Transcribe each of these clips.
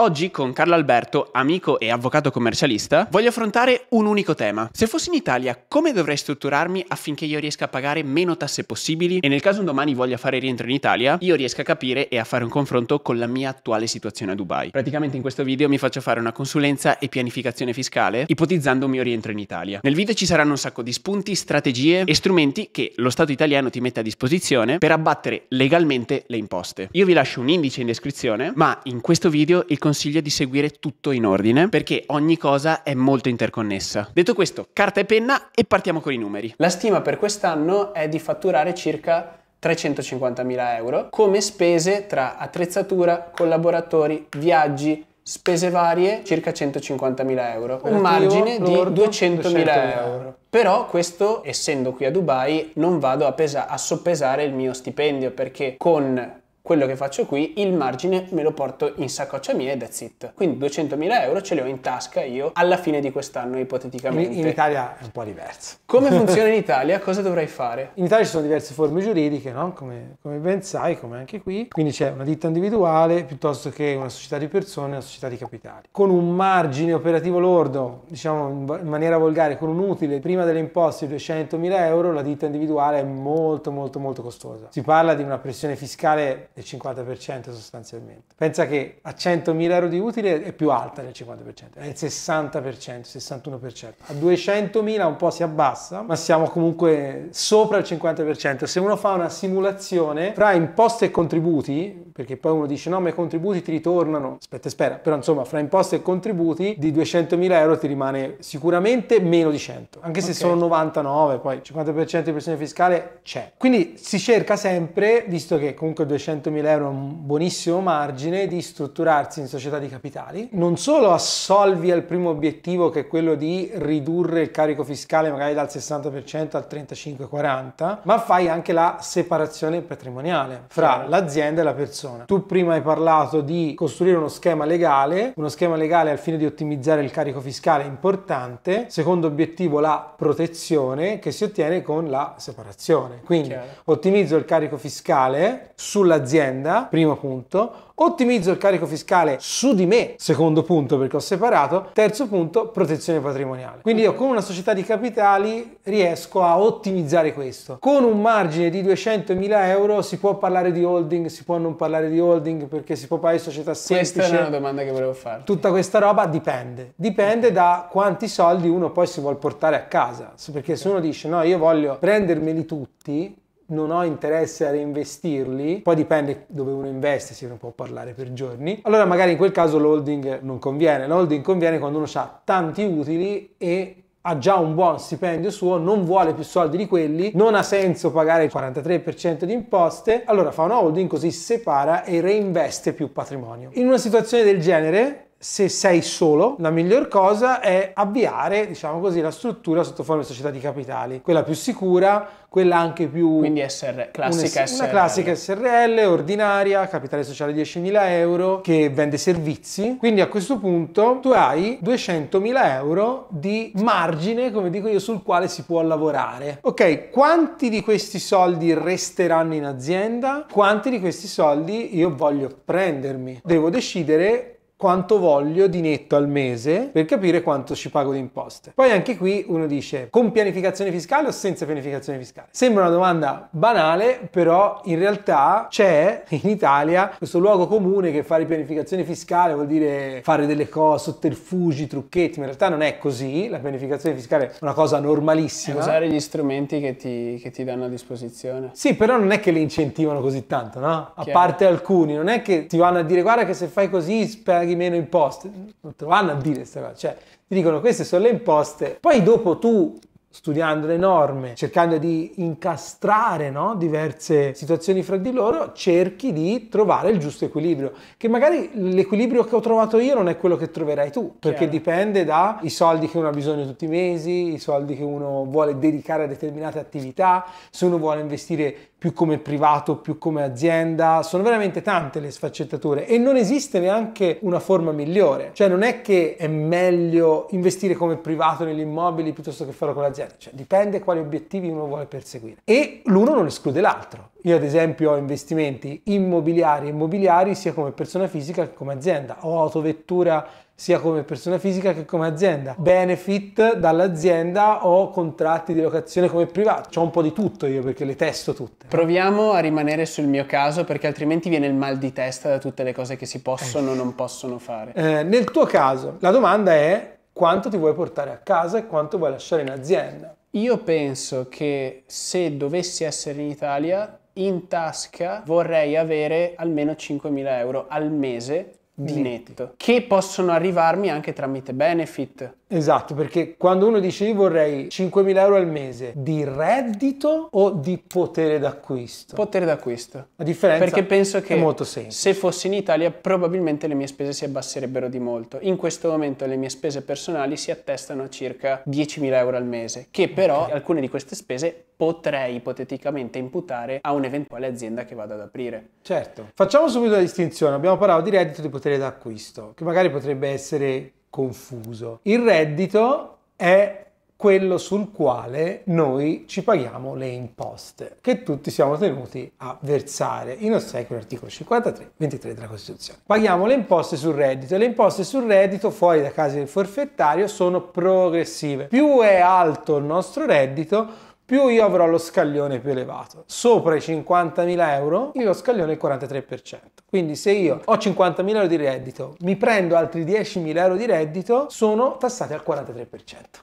Oggi con Carlo Alberto, amico e avvocato commercialista, voglio affrontare un unico tema. Se fossi in Italia, come dovrei strutturarmi affinché io riesca a pagare meno tasse possibili e nel caso un domani voglia fare rientro in Italia, io riesca a capire e a fare un confronto con la mia attuale situazione a Dubai. Praticamente in questo video mi faccio fare una consulenza e pianificazione fiscale ipotizzando un mio rientro in Italia. Nel video ci saranno un sacco di spunti, strategie e strumenti che lo Stato italiano ti mette a disposizione per abbattere legalmente le imposte. Io vi lascio un indice in descrizione, ma in questo video il consiglia di seguire tutto in ordine perché ogni cosa è molto interconnessa. Detto questo, carta e penna e partiamo con i numeri. La stima per quest'anno è di fatturare circa 350.000 euro come spese tra attrezzatura, collaboratori, viaggi, spese varie circa 150.000 euro, un margine di 200.000 euro. Però questo, essendo qui a Dubai, non vado a, pesa- a soppesare il mio stipendio perché con quello che faccio qui, il margine me lo porto in saccoccia mia e that's it. Quindi 200.000 euro ce li ho in tasca io alla fine di quest'anno ipoteticamente. In, in Italia è un po' diverso. Come funziona in Italia? Cosa dovrei fare? In Italia ci sono diverse forme giuridiche, no? come, come ben sai, come anche qui. Quindi c'è una ditta individuale piuttosto che una società di persone, una società di capitali. Con un margine operativo lordo, diciamo in maniera volgare, con un utile prima delle imposte di 200.000 euro, la ditta individuale è molto molto molto costosa. Si parla di una pressione fiscale del 50% sostanzialmente. Pensa che a 100.000 euro di utile è più alta del 50%, è il 60%, 61%. A 200.000 un po' si abbassa, ma siamo comunque sopra il 50%. Se uno fa una simulazione fra imposte e contributi, perché poi uno dice no ma i contributi ti ritornano, aspetta spera, però insomma fra imposte e contributi di 200.000 euro ti rimane sicuramente meno di 100, anche se okay. sono 99, poi 50% di pressione fiscale c'è. Quindi si cerca sempre, visto che comunque 200 300.000 euro un buonissimo margine di strutturarsi in società di capitali. Non solo assolvi al primo obiettivo che è quello di ridurre il carico fiscale magari dal 60% al 35-40, ma fai anche la separazione patrimoniale fra l'azienda e la persona. Tu prima hai parlato di costruire uno schema legale, uno schema legale al fine di ottimizzare il carico fiscale è importante, secondo obiettivo la protezione che si ottiene con la separazione. Quindi Chiaro. ottimizzo il carico fiscale sull'azienda l'azienda, primo punto, ottimizzo il carico fiscale su di me, secondo punto perché ho separato, terzo punto protezione patrimoniale. Quindi io con una società di capitali riesco a ottimizzare questo. Con un margine di 200.000 euro si può parlare di holding, si può non parlare di holding perché si può parlare società semplice. Questa è una domanda che volevo fare. Tutta questa roba dipende, dipende da quanti soldi uno poi si vuole portare a casa, perché se uno dice no io voglio prendermeli tutti, non ho interesse a reinvestirli, poi dipende dove uno investe, se ne può parlare per giorni, allora magari in quel caso l'holding non conviene. L'holding conviene quando uno ha tanti utili e ha già un buon stipendio suo, non vuole più soldi di quelli, non ha senso pagare il 43% di imposte, allora fa una holding così separa e reinveste più patrimonio. In una situazione del genere se sei solo, la miglior cosa è avviare, diciamo così, la struttura sotto forma di società di capitali, quella più sicura, quella anche più... Quindi SR, classica una, SRL. Una classica SRL, ordinaria, capitale sociale 10.000 euro, che vende servizi. Quindi a questo punto tu hai 200.000 euro di margine, come dico io, sul quale si può lavorare. Ok, quanti di questi soldi resteranno in azienda? Quanti di questi soldi io voglio prendermi? Devo decidere quanto voglio di netto al mese per capire quanto ci pago di imposte. Poi anche qui uno dice con pianificazione fiscale o senza pianificazione fiscale? Sembra una domanda banale, però in realtà c'è in Italia questo luogo comune che fare pianificazione fiscale vuol dire fare delle cose, sotterfugi, trucchetti, ma in realtà non è così, la pianificazione fiscale è una cosa normalissima. E eh, usare gli strumenti che ti, che ti, danno a disposizione. Sì, però non è che le incentivano così tanto, no? A Chiaro. parte alcuni, non è che ti vanno a dire guarda che se fai così spera paghi meno imposte. Non te lo vanno a dire questa cosa, cioè ti dicono queste sono le imposte, poi dopo tu studiando le norme, cercando di incastrare no, diverse situazioni fra di loro, cerchi di trovare il giusto equilibrio, che magari l'equilibrio che ho trovato io non è quello che troverai tu, perché Chiaro. dipende dai soldi che uno ha bisogno tutti i mesi, i soldi che uno vuole dedicare a determinate attività, se uno vuole investire più come privato, più come azienda, sono veramente tante le sfaccettature e non esiste neanche una forma migliore, cioè non è che è meglio investire come privato negli immobili piuttosto che farlo con l'azienda, cioè dipende quali obiettivi uno vuole perseguire e l'uno non esclude l'altro. Io ad esempio ho investimenti immobiliari e immobiliari sia come persona fisica che come azienda, ho autovettura sia come persona fisica che come azienda. Benefit dall'azienda o contratti di locazione come privato. C'ho un po' di tutto io perché le testo tutte. Proviamo a rimanere sul mio caso perché altrimenti viene il mal di testa da tutte le cose che si possono o non possono fare. Eh, nel tuo caso la domanda è quanto ti vuoi portare a casa e quanto vuoi lasciare in azienda. Io penso che se dovessi essere in Italia in tasca vorrei avere almeno 5.000 euro al mese di netto, che possono arrivarmi anche tramite benefit Esatto, perché quando uno dice io vorrei 5.000 euro al mese di reddito o di potere d'acquisto? Potere d'acquisto. La differenza perché penso che è molto semplice. se fossi in Italia probabilmente le mie spese si abbasserebbero di molto. In questo momento le mie spese personali si attestano a circa 10.000 euro al mese, che però okay. alcune di queste spese potrei ipoteticamente imputare a un'eventuale azienda che vado ad aprire. Certo. Facciamo subito la distinzione. Abbiamo parlato di reddito e di potere d'acquisto, che magari potrebbe essere confuso. Il reddito è quello sul quale noi ci paghiamo le imposte che tutti siamo tenuti a versare in ossequio all'articolo 53, 23 della Costituzione. Paghiamo le imposte sul reddito e le imposte sul reddito fuori da casi del forfettario sono progressive. Più è alto il nostro reddito, più io avrò lo scaglione più elevato. Sopra i 50.000 euro, io lo scaglione il 43%. Quindi se io ho 50.000 euro di reddito, mi prendo altri 10.000 euro di reddito, sono tassati al 43%.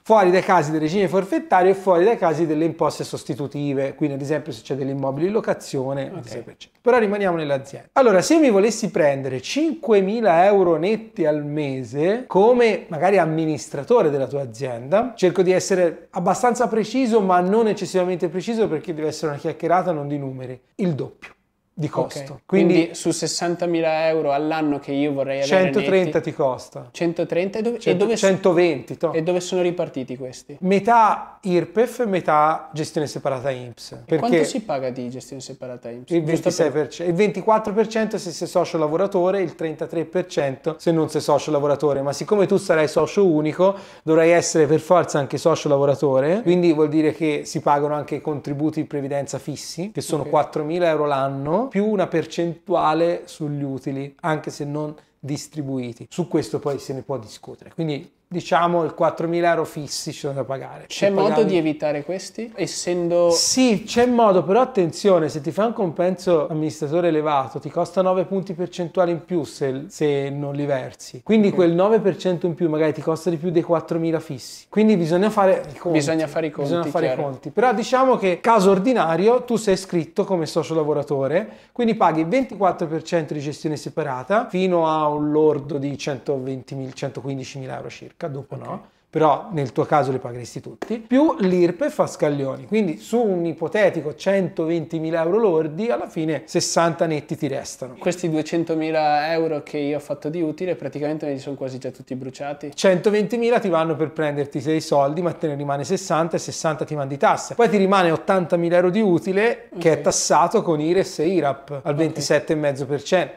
Fuori dai casi del regime forfettario e fuori dai casi delle imposte sostitutive, quindi ad esempio se c'è degli immobili in locazione, okay. Però rimaniamo nell'azienda. Allora, se io mi volessi prendere 5.000 euro netti al mese, come magari amministratore della tua azienda, cerco di essere abbastanza preciso ma non eccessivo eccessivamente preciso perché deve essere una chiacchierata, non di numeri, il doppio di costo. Okay. Quindi, Quindi, su 60.000 euro all'anno che io vorrei avere 130 netti, ti costa. 130 e dove, 100, e dove 120 to. E dove sono ripartiti questi? Metà IRPEF metà gestione separata INPS. E quanto si paga di gestione separata INPS? Il, 26%, per... il 24% se sei socio lavoratore, il 33% se non sei socio lavoratore, ma siccome tu sarai socio unico, dovrai essere per forza anche socio lavoratore, quindi vuol dire che si pagano anche i contributi di previdenza fissi, che sono okay. 4.000 euro l'anno più una percentuale sugli utili, anche se non distribuiti. Su questo poi se ne può discutere. Quindi diciamo il 4.000 euro fissi ci sono da pagare. C'è modo di evitare questi? Essendo... Sì, c'è modo, però attenzione, se ti fa un compenso amministratore elevato ti costa 9 punti percentuali in più se, se non li versi. Quindi okay. quel 9% in più magari ti costa di più dei 4.000 fissi. Quindi bisogna fare i conti. Bisogna fare i conti. Bisogna fare chiaro. i conti. Però diciamo che caso ordinario tu sei iscritto come socio lavoratore, quindi paghi il 24% di gestione separata fino a un lordo di 120.000, 115.000 euro circa circa, dopo okay. no però nel tuo caso li pagheresti tutti, più l'IRPEF fa scaglioni. Quindi su un ipotetico 120.000 euro lordi, alla fine 60 netti ti restano. Questi 200.000 euro che io ho fatto di utile, praticamente me li sono quasi già tutti bruciati. 120.000 ti vanno per prenderti sei soldi, ma te ne rimane 60 e 60 ti mandi tasse. Poi ti rimane 80.000 euro di utile che okay. è tassato con IRES e IRAP al okay. 27,5%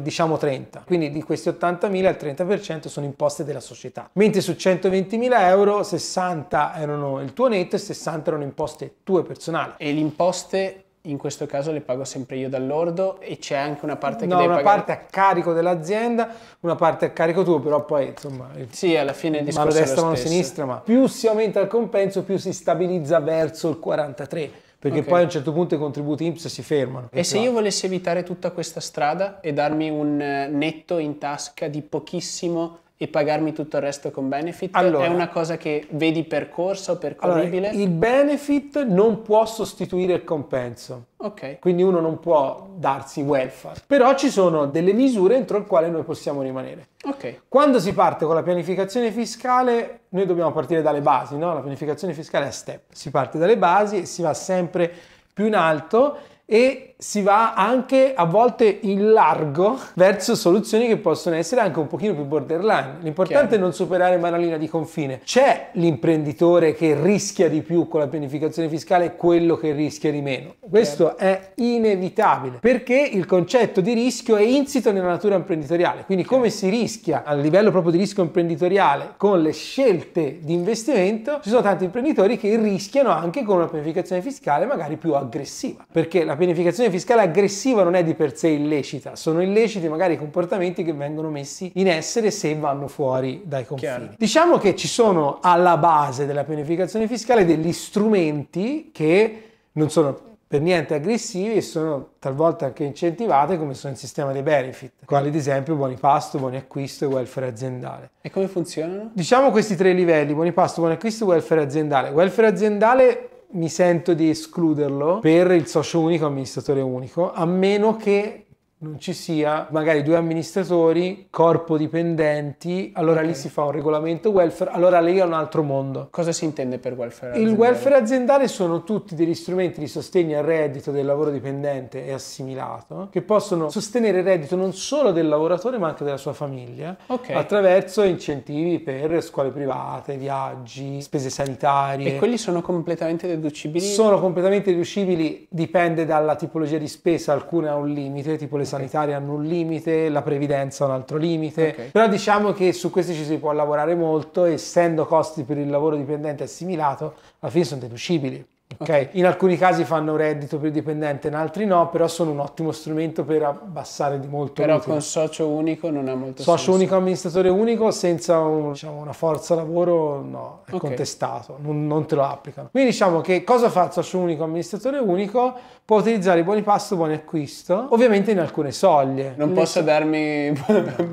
diciamo 30. Quindi di questi 80.000 il 30% sono imposte della società. Mentre su 120.000 euro 60 erano il tuo netto e 60 erano imposte tue personali. E le imposte in questo caso le pago sempre io dall'ordo e c'è anche una parte che no, devi una parte a carico dell'azienda, una parte a carico tuo, però poi insomma... Sì, alla fine il discorso mano destra, mano sinistra, ma più si aumenta il compenso, più si stabilizza verso il 43 perché okay. poi a un certo punto i contributi INPS si fermano. E se io esatto. volessi evitare tutta questa strada e darmi un eh, netto in tasca di pochissimo e pagarmi tutto il resto con benefit? Allora, è una cosa che vedi percorsa o percorribile? Allora, il benefit non può sostituire il compenso. Ok. Quindi uno non può darsi welfare. Però ci sono delle misure entro le quali noi possiamo rimanere. Ok. Quando si parte con la pianificazione fiscale, noi dobbiamo partire dalle basi, no? La pianificazione fiscale è a step. Si parte dalle basi e si va sempre più in alto e si va anche a volte in largo verso soluzioni che possono essere anche un pochino più borderline. L'importante Chiaro. è non superare mai linea di confine. C'è l'imprenditore che rischia di più con la pianificazione fiscale e quello che rischia di meno. Questo Chiaro. è inevitabile perché il concetto di rischio è insito nella natura imprenditoriale. Quindi Chiaro. come si rischia a livello proprio di rischio imprenditoriale con le scelte di investimento, ci sono tanti imprenditori che rischiano anche con una pianificazione fiscale magari più aggressiva perché la pianificazione tassazione fiscale aggressiva non è di per sé illecita, sono illeciti magari i comportamenti che vengono messi in essere se vanno fuori dai confini. Chiaro. Diciamo che ci sono alla base della pianificazione fiscale degli strumenti che non sono per niente aggressivi e sono talvolta anche incentivate come sono il sistema dei benefit, quali ad esempio buoni pasto, buoni acquisto e welfare aziendale. E come funzionano? Diciamo questi tre livelli, buoni pasto, buoni acquisto e welfare aziendale. Welfare aziendale mi sento di escluderlo per il socio unico amministratore unico, a meno che non ci sia magari due amministratori, corpo dipendenti, allora okay. lì si fa un regolamento welfare, allora lì è un altro mondo. Cosa si intende per welfare aziendale? Il welfare aziendale sono tutti degli strumenti di sostegno al reddito del lavoro dipendente e assimilato che possono sostenere il reddito non solo del lavoratore ma anche della sua famiglia okay. attraverso incentivi per scuole private, viaggi, spese sanitarie. E quelli sono completamente deducibili? Sono completamente deducibili, dipende dalla tipologia di spesa, alcune ha un limite, tipo le sanitarie hanno un limite, la previdenza un altro limite, okay. però diciamo che su questi ci si può lavorare molto, essendo costi per il lavoro dipendente assimilato, alla fine sono deducibili. Okay? In alcuni casi fanno reddito per il dipendente, in altri no, però sono un ottimo strumento per abbassare di molto. Però l'utile. con socio unico non ha molto socio senso. unico, amministratore unico, senza un, diciamo, una forza lavoro, no, è okay. contestato, non, non, te lo applicano. Quindi diciamo che cosa fa il socio unico, amministratore unico? Può utilizzare i buoni pasto, buoni acquisto, ovviamente in alcune soglie. Non Le posso so- darmi...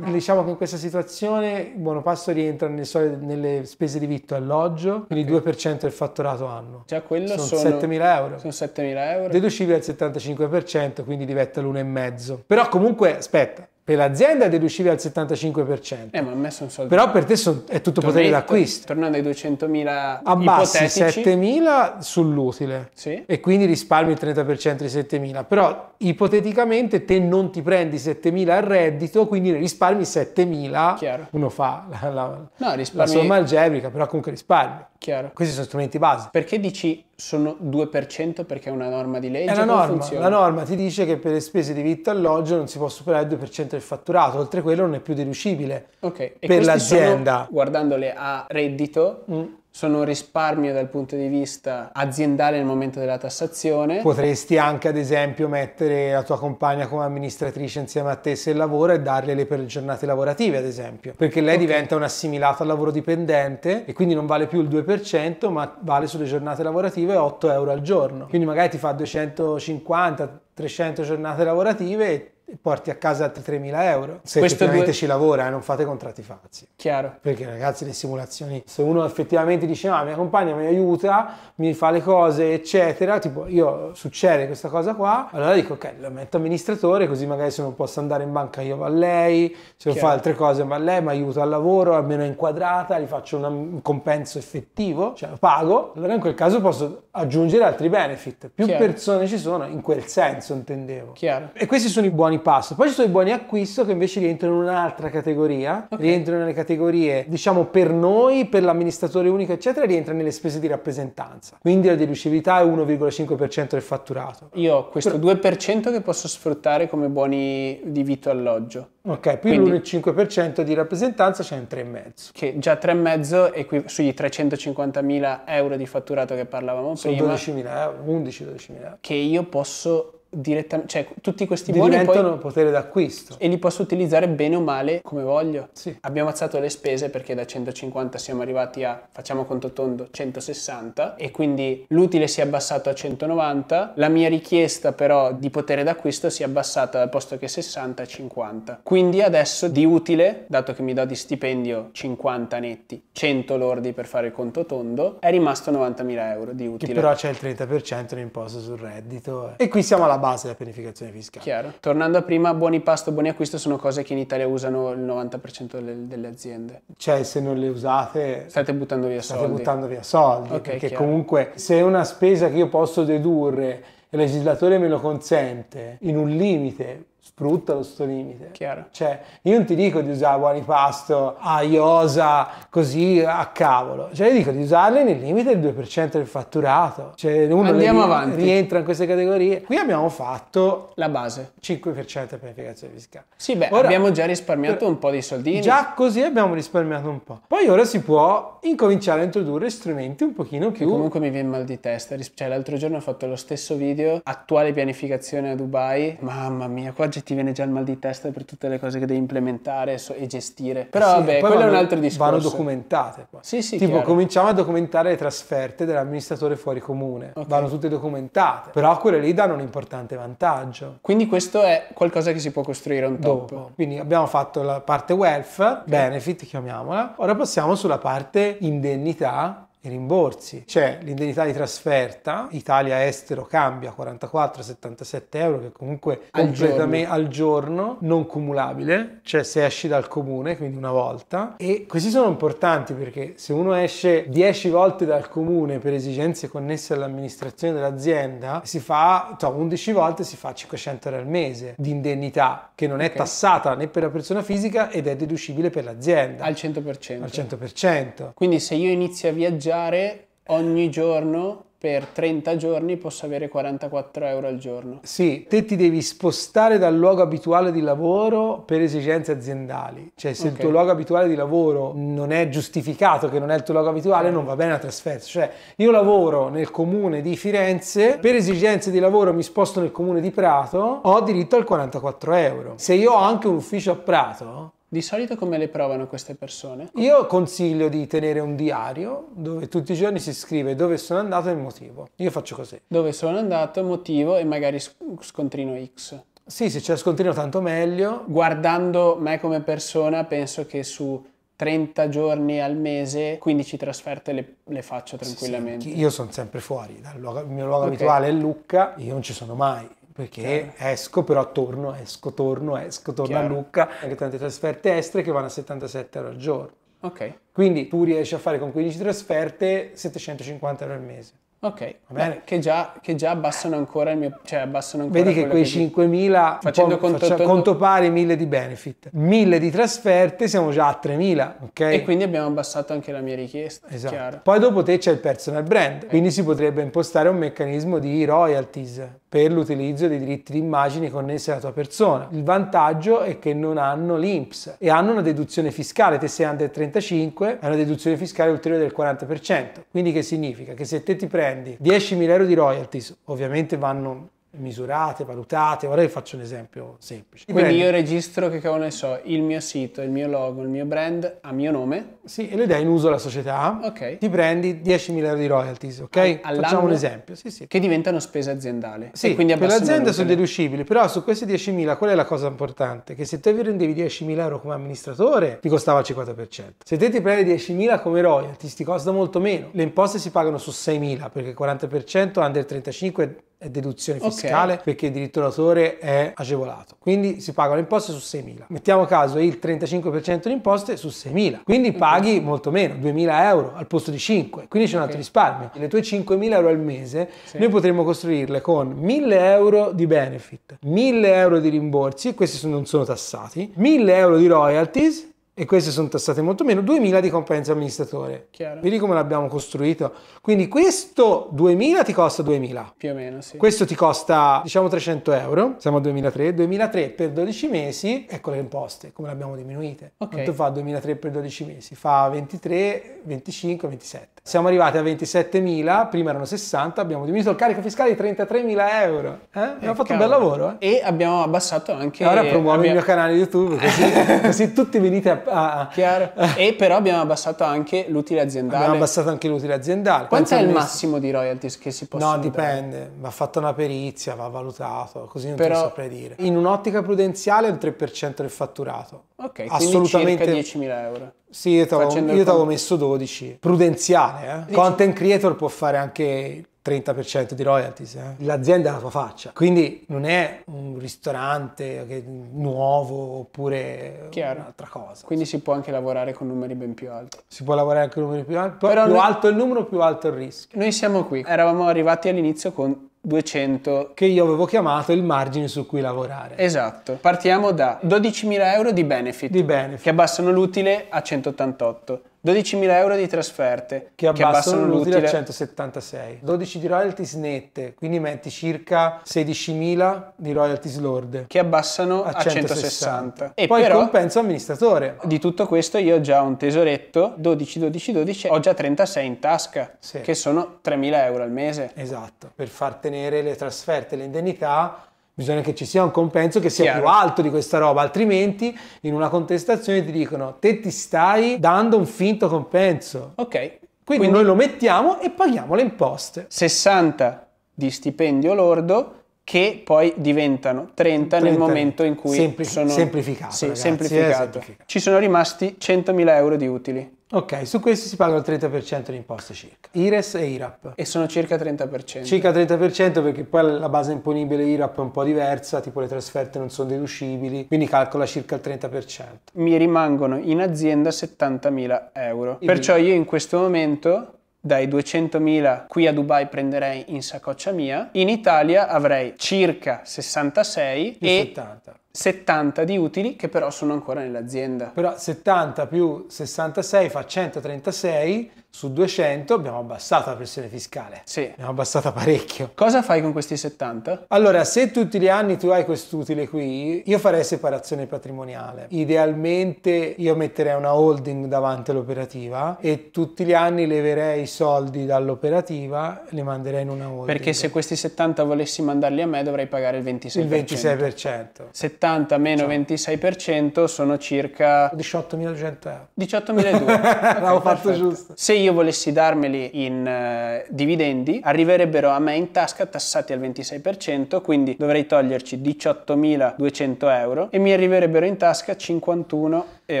diciamo che in questa situazione il buono pasto rientra nelle, soglie, nelle spese di vitto e alloggio, quindi okay. 2% del fatturato anno. Cioè quello... Sono sono 7.000 euro. Sono 7.000 euro. Deducibile al 75%, quindi diventa l'1,5. Però comunque, aspetta, per l'azienda è deducibile al 75%. Eh, ma a me sono soldi. Però per te son, è tutto potere d'acquisto. Tornando ai 200.000 Abbassi ipotetici. 7.000 sull'utile. Sì. E quindi risparmi il 30% di 7.000. Però ipoteticamente te non ti prendi 7.000 al reddito, quindi risparmi 7.000. Chiaro. Uno fa la, la, no, risparmi... la somma algebrica, però comunque risparmi. Chiaro. Questi sono strumenti base. Perché dici sono 2% perché è una norma di legge? È una norma, la norma ti dice che per le spese di vitto alloggio non si può superare il 2% del fatturato, oltre quello non è più deducibile okay. per l'azienda. Sono, guardandole a reddito, mm sono un risparmio dal punto di vista aziendale nel momento della tassazione. Potresti anche ad esempio mettere la tua compagna come amministratrice insieme a te se lavora e darle per le giornate lavorative ad esempio, perché lei okay. diventa un assimilato al lavoro dipendente e quindi non vale più il 2% ma vale sulle giornate lavorative 8 euro al giorno. Quindi magari ti fa 250 300 giornate lavorative e porti a casa altri 3.000 euro se Questo effettivamente due... ci lavora e eh, non fate contratti falsi. Chiaro. Perché ragazzi le simulazioni, se uno effettivamente dice ma ah, mia compagna mi aiuta, mi fa le cose eccetera, tipo io succede questa cosa qua, allora dico ok lo metto amministratore così magari se non posso andare in banca io va a lei, se Chiaro. fa altre cose va a lei, mi aiuta al lavoro, almeno è inquadrata, gli faccio un compenso effettivo, cioè pago, allora in quel caso posso aggiungere altri benefit. Più Chiaro. persone ci sono, in quel senso intendevo. Chiaro. E questi sono i buoni passo. Poi ci sono i buoni acquisto che invece rientrano in un'altra categoria, okay. rientrano nelle categorie, diciamo per noi, per l'amministratore unico, eccetera, rientra nelle spese di rappresentanza. Quindi la deducibilità è 1,5% del fatturato. Io ho questo Però... 2% che posso sfruttare come buoni di vito alloggio. Ok, più l'1,5% di rappresentanza c'è cioè un 3,5. Che già 3,5 è qui sugli 350.000 euro di fatturato che parlavamo Sono prima. 12.000 euro, 11-12.000 euro. Che io posso direttamente, cioè tutti questi buoni diventano poi, potere d'acquisto e li posso utilizzare bene o male come voglio. Sì. Abbiamo alzato le spese perché da 150 siamo arrivati a facciamo conto tondo 160 e quindi l'utile si è abbassato a 190, la mia richiesta però di potere d'acquisto si è abbassata dal posto che 60 a 50. Quindi adesso di utile, dato che mi do di stipendio 50 netti, 100 lordi per fare il conto tondo, è rimasto 90.000 euro di utile. Che però c'è il 30% di imposta sul reddito. Eh. E qui siamo alla base della pianificazione fiscale. Chiaro. Tornando a prima, buoni pasto, buoni acquisto sono cose che in Italia usano il 90% delle, delle, aziende. Cioè, se non le usate... State buttando via state soldi. State buttando via soldi, okay, perché chiaro. comunque se è una spesa che io posso dedurre il legislatore me lo consente in un limite sfruttano sto limite. Chiaro. Cioè, io non ti dico di usare buoni pasto a iosa così a cavolo, cioè io dico di usarli nel limite del 2% del fatturato. Cioè, uno Andiamo avanti. rientra in queste categorie. Qui abbiamo fatto la base, 5% per pianificazione fiscale. Sì, beh, ora, abbiamo già risparmiato un po' di soldini. Già così abbiamo risparmiato un po'. Poi ora si può incominciare a introdurre strumenti un pochino più. Che comunque mi viene mal di testa, cioè l'altro giorno ho fatto lo stesso video attuale pianificazione a Dubai. Mamma mia, qua GT ti viene già il mal di testa per tutte le cose che devi implementare e gestire. Però sì, vabbè, quello è un altro discorso. Vanno documentate. Qua. Sì, sì. Tipo, chiaro. cominciamo a documentare le trasferte dell'amministratore fuori comune. Okay. Vanno tutte documentate. Però quelle lì danno un importante vantaggio. Quindi questo è qualcosa che si può costruire un top. Dopo. Quindi abbiamo fatto la parte welfare, okay. benefit chiamiamola. Ora passiamo sulla parte indennità i rimborsi, c'è l'indennità di trasferta, Italia-estero cambia 44-77 euro che comunque al giorno. al giorno, non cumulabile, cioè se esci dal comune, quindi una volta. E questi sono importanti perché se uno esce 10 volte dal comune per esigenze connesse all'amministrazione dell'azienda, si fa, cioè 11 volte si fa 500 euro al mese di indennità che non è okay. tassata né per la persona fisica ed è deducibile per l'azienda. Al 100%. Al 100%. Quindi se io inizio a viaggiare mangiare ogni giorno per 30 giorni posso avere 44 euro al giorno. Sì, te ti devi spostare dal luogo abituale di lavoro per esigenze aziendali. Cioè se okay. il tuo luogo abituale di lavoro non è giustificato che non è il tuo luogo abituale, non va bene la trasferta. Cioè io lavoro nel comune di Firenze, per esigenze di lavoro mi sposto nel comune di Prato, ho diritto al 44 euro. Se io ho anche un ufficio a Prato, di solito come le provano queste persone? Io consiglio di tenere un diario dove tutti i giorni si scrive dove sono andato e il motivo. Io faccio così. Dove sono andato, motivo e magari scontrino X. Sì, se c'è cioè scontrino tanto meglio. Guardando me come persona, penso che su 30 giorni al mese, 15 trasferte le, le faccio tranquillamente. Sì, sì. Io sono sempre fuori, dal luogo, il mio luogo okay. abituale è Lucca, io non ci sono mai perché Chiaro. esco, però torno, esco, torno, esco, torno Chiaro. a Lucca, anche tante trasferte estere che vanno a 77 euro al giorno. Ok. Quindi tu riesci a fare con 15 trasferte 750 euro al mese. Ok, Beh, che, già, che, già, abbassano ancora il mio... Cioè abbassano ancora Vedi che quei che 5.000, facendo conto, faccia, conto pari 1.000 di benefit, 1.000 di trasferte siamo già a 3.000, ok? E quindi abbiamo abbassato anche la mia richiesta, esatto. Poi dopo te c'è il personal brand, okay. Eh. quindi si potrebbe impostare un meccanismo di royalties, per l'utilizzo dei diritti d'immagine connessi alla tua persona. Il vantaggio è che non hanno l'INPS e hanno una deduzione fiscale, te sei under 35 è una deduzione fiscale ulteriore del 40%. Quindi che significa? Che se te ti prendi 10.000 euro di royalties, ovviamente vanno misurate, valutate. Ora vi faccio un esempio semplice. Quindi brand. io registro che cavolo ne so, il mio sito, il mio logo, il mio brand a mio nome. Sì, e le dai in uso alla società. Ok. Ti prendi 10.000 euro di royalties, ok? All'anno Facciamo un esempio. Sì, sì. Che diventano spese aziendali. Sì, quindi per l'azienda sono deducibili, però su queste 10.000 qual è la cosa importante? Che se te vi rendevi 10.000 euro come amministratore ti costava il 50%. Se te ti prendi 10.000 come royalties ti costa molto meno. Le imposte si pagano su 6.000 perché il 40% under 35 eh, deduzione fiscale okay. perché il diritto d'autore è agevolato. Quindi si pagano imposte su 6.000. Mettiamo caso il 35% di imposte su 6.000. Quindi mm. paghi molto meno, 2.000 euro al posto di 5. Quindi c'è un altro risparmio. Le tue 5.000 euro al mese sì. noi potremmo costruirle con 1.000 euro di benefit, 1.000 euro di rimborsi, questi non sono tassati, 1.000 euro di royalties e queste sono tassate molto meno, 2.000 di compenso amministratore. Chiaro. Vedi come l'abbiamo costruito. Quindi questo 2.000 ti costa 2.000. Più o meno, sì. Questo ti costa, diciamo, 300 euro. Siamo a 2.003. 2.003 per 12 mesi, ecco le imposte, come le abbiamo diminuite. Okay. Quanto fa 2.003 per 12 mesi? Fa 23, 25, 27. Siamo arrivati a 27.000, prima erano 60, abbiamo diminuito il carico fiscale di 33.000 euro. Eh? Abbiamo eh, fatto un bel lavoro. Eh? E abbiamo abbassato anche... Ora promuovo abbiamo... il mio canale YouTube, così, così tutti venite a a, ah, ah. E però abbiamo abbassato anche l'utile aziendale. Abbiamo abbassato anche l'utile aziendale. Quanto è il massimo di royalties che si possono No, dipende. Dare? Va fatta una perizia, va valutato, così non però, te saprei dire. In un'ottica prudenziale è il 3% del fatturato. Ok, quindi Assolutamente... circa 10.000 euro. Sì, io ti avevo messo 12. Prudenziale, eh? Content creator può fare anche 30% di royalties. Eh? L'azienda è la tua faccia, quindi non è un ristorante nuovo oppure Chiaro. un'altra cosa. Quindi si può anche lavorare con numeri ben più alti. Si può lavorare anche con numeri più alti, più, più noi, alto il numero, più alto il rischio. Noi siamo qui, eravamo arrivati all'inizio con 200 che io avevo chiamato il margine su cui lavorare. Esatto, partiamo da 12.000 euro di benefit, di benefit. che abbassano l'utile a 188. 12.000 euro di trasferte che abbassano, che abbassano l'utile, a 176, 12 di royalties nette, quindi metti circa 16.000 di royalties lord che abbassano a, 160. 160. E poi però, compenso amministratore. Di tutto questo io ho già un tesoretto 12 12 12, ho già 36 in tasca, sì. che sono 3.000 euro al mese. Esatto, per far tenere le trasferte, le indennità bisogna che ci sia un compenso che sia Chiaro. più alto di questa roba, altrimenti in una contestazione ti dicono te ti stai dando un finto compenso. Ok. Quindi, Quindi noi lo mettiamo e paghiamo le imposte. 60 di stipendio lordo che poi diventano 30, 30 nel momento in cui Sempli- sono semplificati. Sì, eh, semplificato. Ci sono rimasti 100.000 euro di utili. Ok, su questi si paga il 30% di imposte circa. IRES e IRAP. E sono circa 30%. Circa 30% perché poi la base imponibile IRAP è un po' diversa, tipo le trasferte non sono deducibili, quindi calcola circa il 30%. Mi rimangono in azienda 70.000 euro. E Perciò io in questo momento dai 200.000 qui a Dubai prenderei in saccoccia mia, in Italia avrei circa 66 e 70. 70 di utili che però sono ancora nell'azienda. Però 70 più 66 fa 136 su 200 abbiamo abbassato la pressione fiscale. Sì. Abbiamo abbassato parecchio. Cosa fai con questi 70? Allora, se tutti gli anni tu hai quest'utile qui, io farei separazione patrimoniale. Idealmente io metterei una holding davanti all'operativa e tutti gli anni leverei i soldi dall'operativa, li manderei in una holding. Perché se questi 70 volessi mandarli a me dovrei pagare il 26%. Il 26%. 70 meno cioè. 26% sono circa 18.200 euro. 18.200. L'avevo okay, fatto giusto. Se io volessi darmeli in uh, dividendi, arriverebbero a me in tasca tassati al 26%, quindi dovrei toglierci 18.200 euro e mi arriverebbero in tasca 51 e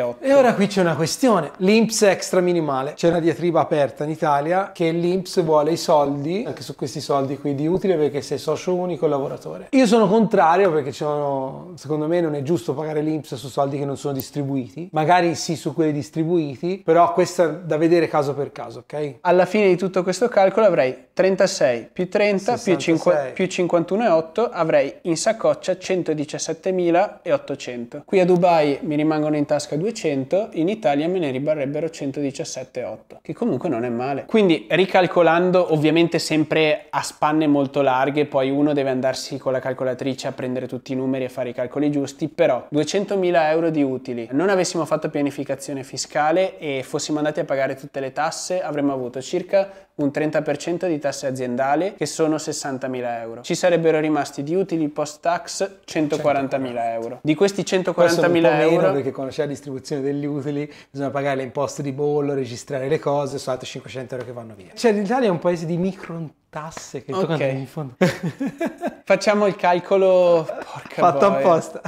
ora qui c'è una questione, l'IMPS extra minimale. C'è una diatriba aperta in Italia che l'IMPS vuole i soldi, anche su questi soldi qui di utile perché sei socio unico lavoratore. Io sono contrario perché sono, secondo me non è giusto pagare l'IMPS su soldi che non sono distribuiti, magari sì su quelli distribuiti, però questo è da vedere caso per caso, ok? Alla fine di tutto questo calcolo avrei 36 più 30 più, più 51,8 avrei in saccoccia 117.800. Qui a Dubai mi rimangono in tasca tedesca 200, in Italia me ne ribarrebbero 117,8, che comunque non è male. Quindi ricalcolando ovviamente sempre a spanne molto larghe, poi uno deve andarsi con la calcolatrice a prendere tutti i numeri e fare i calcoli giusti, però 200.000 euro di utili, non avessimo fatto pianificazione fiscale e fossimo andati a pagare tutte le tasse, avremmo avuto circa un 30% di tasse aziendali che sono 60.000 euro. Ci sarebbero rimasti di utili post tax 140.000 euro. Di questi 140.000 euro... Perché di distribuzione degli utili, bisogna pagare le imposte di bollo, registrare le cose, sono altri 500 euro che vanno via. Cioè l'Italia è un paese di micro tasse che okay. toccano in fondo. Facciamo il calcolo, porca Fatto boia. apposta.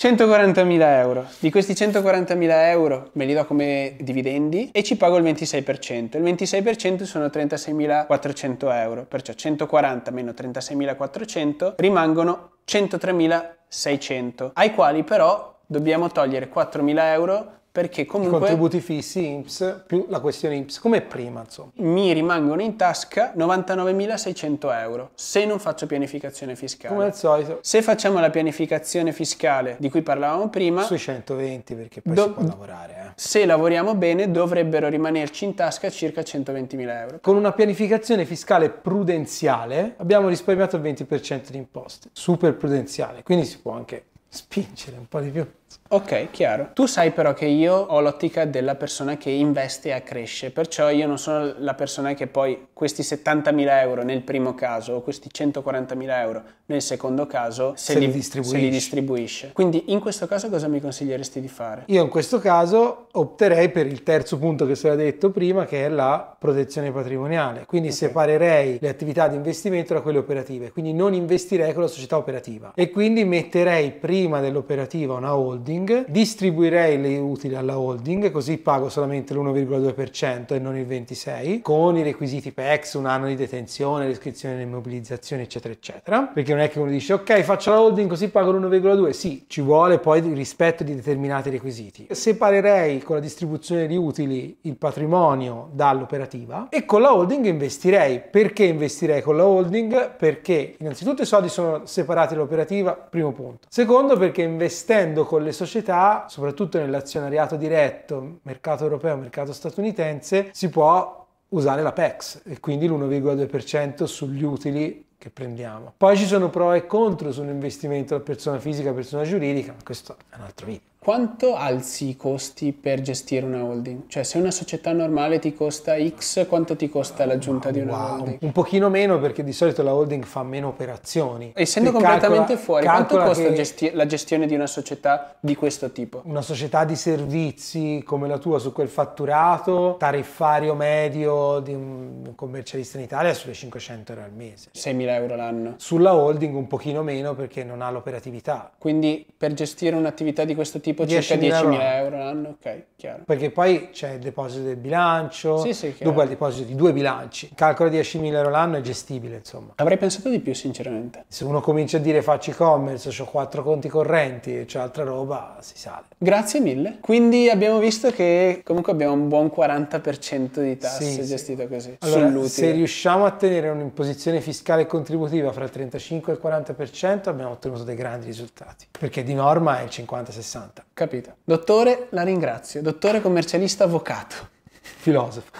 140.000 euro. Di questi 140.000 euro me li do come dividendi e ci pago il 26%. Il 26% sono 36.400 euro, perciò 140 meno 36.400 rimangono 103.600, ai quali però dobbiamo togliere 4.000 euro perché comunque... I contributi fissi, IMSS, più la questione IMSS, come prima insomma. Mi rimangono in tasca 99.600 euro se non faccio pianificazione fiscale. Come al solito. Se facciamo la pianificazione fiscale di cui parlavamo prima... Sui 120 perché poi do- si può lavorare. Eh. Se lavoriamo bene dovrebbero rimanerci in tasca circa 120.000 euro. Con una pianificazione fiscale prudenziale abbiamo risparmiato il 20% di imposte. Super prudenziale, quindi si può anche spingere un po' di più. Ok, chiaro. Tu sai però che io ho l'ottica della persona che investe e accresce, perciò io non sono la persona che poi questi 70.000 euro nel primo caso o questi 140.000 euro nel secondo caso se, se, li, li se, li, distribuisce. Quindi in questo caso cosa mi consiglieresti di fare? Io in questo caso opterei per il terzo punto che si era detto prima, che è la protezione patrimoniale. Quindi okay. separerei le attività di investimento da quelle operative, quindi non investirei con la società operativa e quindi metterei prima dell'operativa una hold holding, distribuirei le utili alla holding così pago solamente l'1,2% e non il 26% con i requisiti PEX, un anno di detenzione, l'iscrizione immobilizzazione eccetera eccetera perché non è che uno dice ok faccio la holding così pago l'1,2 sì ci vuole poi il rispetto di determinati requisiti separerei con la distribuzione di utili il patrimonio dall'operativa e con la holding investirei perché investirei con la holding perché innanzitutto i soldi sono separati dall'operativa primo punto secondo perché investendo con le le società, soprattutto nell'azionariato diretto, mercato europeo, mercato statunitense, si può usare la PEX e quindi l'1,2% sugli utili che prendiamo. Poi ci sono pro e contro su un investimento da persona fisica a persona giuridica, ma questo è un altro video quanto alzi i costi per gestire una holding? Cioè se una società normale ti costa X, quanto ti costa l'aggiunta di una wow. holding? Un pochino meno perché di solito la holding fa meno operazioni. Essendo tu completamente calcola, fuori, calcola quanto costa gesti- la gestione di una società di questo tipo? Una società di servizi come la tua su quel fatturato, tariffario medio di un commercialista in Italia è sulle 500 euro al mese. 6.000 euro l'anno. Sulla holding un pochino meno perché non ha l'operatività. Quindi per gestire un'attività di questo tipo tipo 10 circa 10.000 euro. euro l'anno, ok, chiaro. Perché poi c'è il deposito del bilancio, sì, sì, dopo il deposito di due bilanci. Calcolo 10.000 euro l'anno è gestibile, insomma. Avrei pensato di più, sinceramente. Se uno comincia a dire faccio e-commerce, ho quattro conti correnti e c'è altra roba, si sale. Grazie mille. Quindi abbiamo visto che comunque abbiamo un buon 40% di tasse sì, gestito così. Allora, se riusciamo a tenere un'imposizione fiscale contributiva fra il 35 e il 40%, abbiamo ottenuto dei grandi risultati. Perché di norma è il 50-60 fatta, capito? Dottore, la ringrazio. Dottore commercialista avvocato. Filosofo.